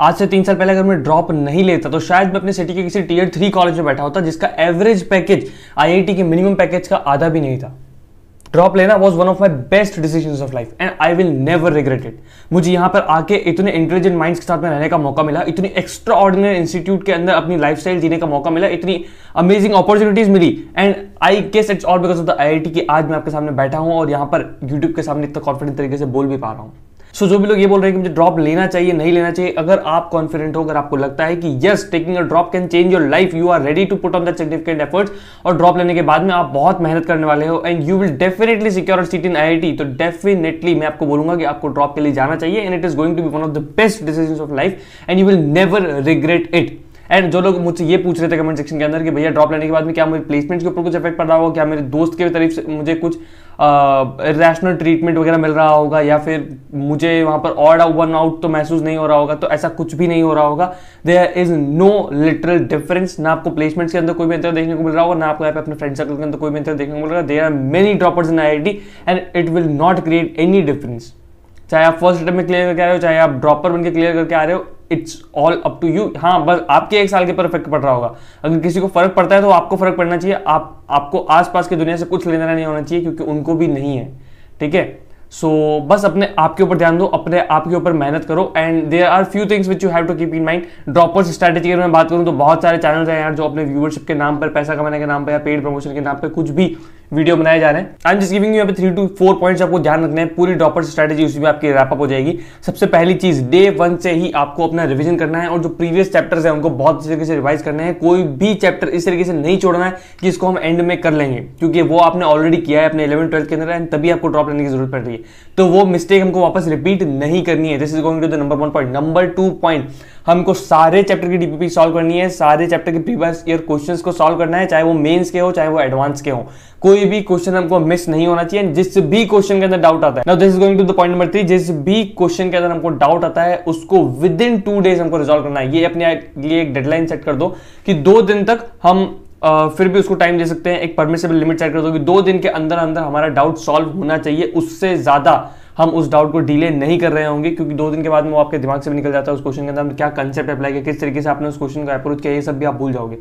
आज से तीन साल पहले अगर मैं ड्रॉप नहीं लेता तो शायद मैं अपने सिटी के किसी टीयर थ्री कॉलेज में बैठा होता जिसका एवरेज पैकेज आईआईटी के मिनिमम पैकेज का आधा भी नहीं था ड्रॉप लेना was one of my best decision of life and I will never regret it मुझे यहाँ पर आके इतने इंटेलिजेंट माइंड्स के साथ में रहने का मौका मिला इतनी एक्स्ट्रा ऑर्डिनरी इंस्टीट्यूट के अंदर अपनी लाइफ स्टाइल जीने का मौका मिला इतनी अमेजिंग अपॉर्चुनिटीज मिली and I guess it's all because of the I I T की आज मैं आपके सामने बैठा हूँ और यहाँ पर यूट्यूब के सामने इतना कॉन्फिडेंट तरीके से बोल भी पा रहा हूँ सो so, जो भी लोग ये बोल रहे हैं कि मुझे ड्रॉप लेना चाहिए नहीं लेना चाहिए अगर आप कॉन्फिडेंट हो अगर आपको लगता है कि yes taking a drop can change your life you are ready to put on the significant efforts और ड्रॉप लेने के बाद में आप बहुत मेहनत करने वाले हो and you will definitely secure seat in I तो डेफिनेटली मैं आपको बोलूंगा कि आपको ड्रॉप के लिए जाना चाहिए and it is going to be one of the best decision of life and you will never regret it and जो लोग मुझसे ये पूछ रहे थे कमेंट सेक्शन के अंदर कि भैया ड्रॉप लेने के बाद में क्या मेरे प्लेसमेंट के ऊपर कुछ इफेक्ट पड़ रहा होगा क्या मेरे दोस्त के तरफ से मुझे कुछ रैशनल ट्रीटमेंट वगैरह मिल रहा होगा या फिर मुझे वहाँ पर ऑड वन आउट तो महसूस नहीं हो रहा होगा तो ऐसा कुछ भी नहीं हो रहा होगा there is no literal difference ना आपको प्लेसमेंट्स के अंदर कोई भी अंतर देखने को मिल रहा होगा ना आपको यहाँ पे अपने फ्रेंड सर्कल के अंदर कोई भी अंतर देखने को मिल रहा there are many droppers in I and it will not create any difference चाहे आप फर्स्ट अटेम्प में क्लियर करके आ रहे हो चाहे आप ड्रॉपर बनकर क्लियर करके आ रहे हो it's all up to you हाँ बस आपके एक साल के पर इफेक्ट पड़ रहा होगा अगर किसी को फर्क पड़ता है तो आपको फर्क पड़ना चाहिए आप आपको आसपास की दुनिया से कुछ लेना नहीं होना चाहिए क्योंकि उनको भी नहीं है ठीक है सो so, बस अपने आपके ऊपर ध्यान दो अपने आपके ऊपर मेहनत करो and there are few things which you have to keep in mind droppers strategy अगर मैं बात करूँ तो बहुत सारे चैनल्स हैं यार जो अपने व्यूवरशिप के नाम पर पैसा कमाने के नाम पर या पेड प्रमोशन के नाम पर कुछ भी वीडियो बनाए जा रहे हैं I am just giving you पे थ्री टू फोर पॉइंट्स आपको ध्यान रखना है पूरी ड्रॉपर स्ट्रेटेजी उसी में आपकी रैपअप हो जाएगी सबसे पहली चीज डे वन से ही आपको अपना रिविजन करना है और जो प्रीवियस चैप्टर्स है उनको बहुत अच्छे तरीके से रिवाइज करना है कोई भी चैप्टर इस तरीके से नहीं छोड़ना है कि इसको हम एंड में कर लेंगे क्योंकि वो आपने ऑलरेडी किया है अपने इलेवन ट्वेल्थ के अंदर एंड तभी आपको ड्रॉप लेने की जरूरत पड़ रही है तो वो मिस्टेक हमको वापस रिपीट नहीं करनी है this is going to the number one point number two point हमको सारे चैप्टर की डीपीपी सॉल्व करनी है सारे चैप्टर के प्रीवियस ईयर क्वेश्चंस को सॉल्व करना है चाहे वो मेंस के हो चाहे वो एडवांस के हो कोई कोई भी क्वेश्चन हमको मिस नहीं होना चाहिए जिस भी क्वेश्चन के अंदर डाउट आता है this is going to the point number three जिस भी क्वेश्चन के अंदर हमको डाउट आता है उसको विद इन टू डेज हमको रिजोल्व करना है ये अपने लिए एक डेडलाइन सेट कर दो कि दो दिन तक हम आ, फिर भी उसको टाइम दे सकते हैं एक परमिसेबल लिमिट सेट कर दो कि दो दिन के अंदर अंदर हमारा डाउट सॉल्व होना चाहिए उससे ज़्यादा हम उस डाउट को डिले नहीं कर रहे होंगे क्योंकि दो दिन के बाद में वो आपके दिमाग से भी निकल जाता है उस क्वेश्चन के अंदर क्या कंसेप्ट अप्लाई किया किस तरीके से आपने उस क्वेश्चन को अप्रोच किया ये सब भी आप भूल जाओगे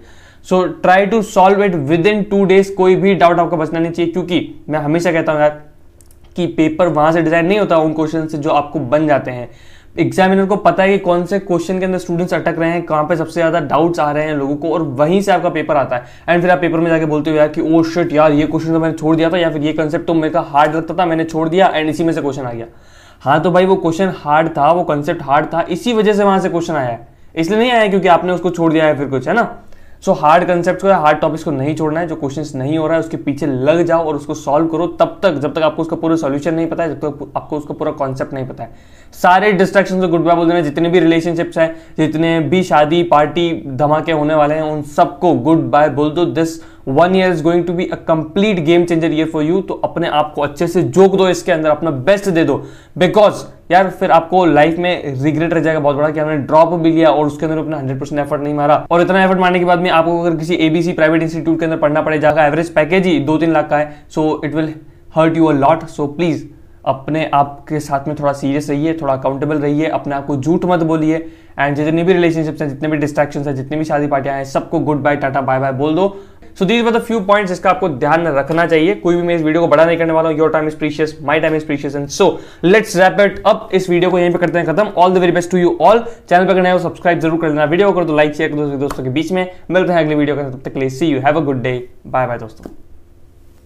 so try to solve it within two days कोई भी डाउट आपका बचना नहीं चाहिए क्योंकि मैं हमेशा कहता हूं यार कि पेपर वहां से डिजाइन नहीं होता उन क्वेश्चन से जो आपको बन जाते हैं एग्जामिनर को पता है कि कौन से क्वेश्चन के अंदर स्टूडेंट्स अटक रहे हैं कहाँ पे सबसे ज़्यादा डाउट्स आ रहे हैं लोगों को और वहीं से आपका पेपर आता है एंड फिर आप पेपर में जाके बोलते हो यार कि ओ oh, शिट यार ये क्वेश्चन तो मैंने छोड़ दिया था या फिर ये कंसेप्ट तो मेरे का हार्ड लगता था मैंने छोड़ दिया एंड इसी में से क्वेश्चन आ गया हाँ तो भाई वो क्वेश्चन हार्ड था वो कंसेप्ट हार्ड था इसी वजह से वहां से क्वेश्चन आया है इसलिए नहीं आया क्योंकि आपने उसको छोड़ दिया है फिर कुछ है ना सो हार्ड कंसेप्ट को हार्ड टॉपिक्स को नहीं छोड़ना है जो क्वेश्चन नहीं हो रहा है उसके पीछे लग जाओ और उसको सॉल्व करो तब तक जब तक आपको उसका पूरा सॉल्यूशन नहीं पता है जब तक आपको उसका पूरा कॉन्सेप्ट नहीं पता है सारे डिस्ट्रैक्शन से गुड बाय बोल देना जितने भी रिलेशनशिप्स हैं जितने भी शादी पार्टी धमाके होने वाले हैं उन सबको गुड बाय बोल दो this one year is going to be a complete game changer year for you तो अपने आप को अच्छे से जोक दो इसके अंदर अपना बेस्ट दे दो बिकॉज यार फिर आपको लाइफ में रिग्रेट रह जाएगा बहुत बड़ा कि हमने ड्रॉप भी लिया और उसके अंदर अपना हंड्रेड परसेंट एफर्ट नहीं मारा और इतना एफर्ट मारने के बाद में आपको अगर किसी एबीसी प्राइवेट इंस्टीट्यूट के अंदर पढ़ना पड़े जाएगा एवरेज पैकेज ही दो तीन लाख का है so it will hurt you a lot so please अपने आप के साथ में थोड़ा सीरियस रहिए थोड़ा अकाउंटेबल रहिए अपने आप को झूठ मत बोलिए एंड जितने भी रिलेशनशिप्स हैं जितने भी डिस्ट्रैक्शन हैं जितनी भी शादी पार्टियां हैं सबको good bye tata bye bye बोल दो so these were the few points इसका आपको ध्यान रखना चाहिए कोई भी मैं इस वीडियो को बड़ा नहीं करने वाला हूँ your time is precious my time is precious and so let's wrap it up इस वीडियो को यहीं पर करते हैं खत्म all the very best to you all channel पर करना है सब्सक्राइब जरूर कर देना वीडियो कर दो लाइक शेयर दोस्तों के बीच में मिलते हैं अगले वीडियो के तब तक ले see you have a good day bye bye दोस्तों